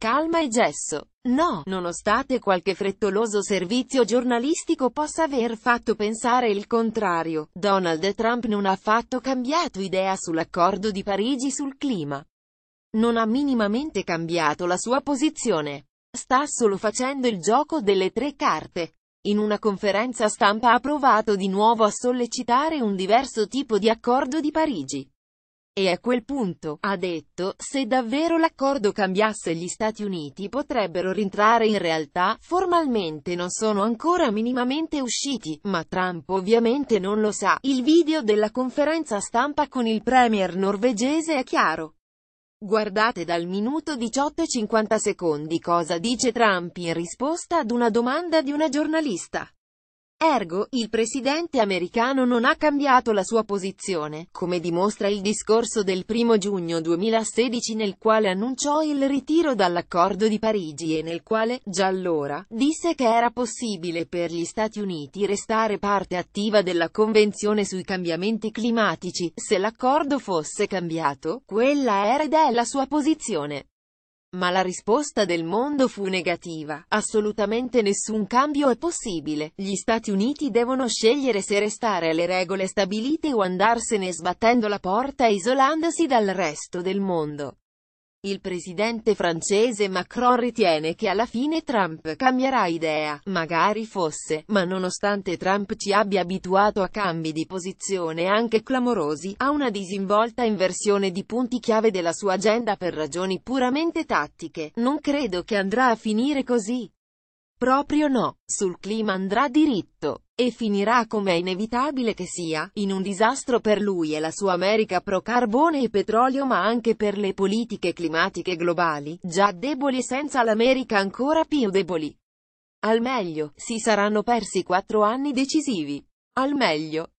calma e gesso. No, nonostante qualche frettoloso servizio giornalistico possa aver fatto pensare il contrario, Donald Trump non ha affatto cambiato idea sull'accordo di Parigi sul clima. Non ha minimamente cambiato la sua posizione. Sta solo facendo il gioco delle tre carte. In una conferenza stampa ha provato di nuovo a sollecitare un diverso tipo di accordo di Parigi. E a quel punto, ha detto, se davvero l'accordo cambiasse gli Stati Uniti potrebbero rientrare in realtà, formalmente non sono ancora minimamente usciti, ma Trump ovviamente non lo sa. Il video della conferenza stampa con il premier norvegese è chiaro. Guardate dal minuto 18 e 50 secondi cosa dice Trump in risposta ad una domanda di una giornalista. Ergo, il presidente americano non ha cambiato la sua posizione, come dimostra il discorso del 1 giugno 2016 nel quale annunciò il ritiro dall'accordo di Parigi e nel quale, già allora, disse che era possibile per gli Stati Uniti restare parte attiva della Convenzione sui cambiamenti climatici, se l'accordo fosse cambiato, quella era ed è la sua posizione. Ma la risposta del mondo fu negativa, assolutamente nessun cambio è possibile, gli Stati Uniti devono scegliere se restare alle regole stabilite o andarsene sbattendo la porta e isolandosi dal resto del mondo. Il presidente francese Macron ritiene che alla fine Trump cambierà idea, magari fosse, ma nonostante Trump ci abbia abituato a cambi di posizione anche clamorosi, a una disinvolta inversione di punti chiave della sua agenda per ragioni puramente tattiche, non credo che andrà a finire così. Proprio no, sul clima andrà diritto, e finirà come è inevitabile che sia, in un disastro per lui e la sua America pro carbone e petrolio ma anche per le politiche climatiche globali, già deboli e senza l'America ancora più deboli. Al meglio, si saranno persi quattro anni decisivi. Al meglio,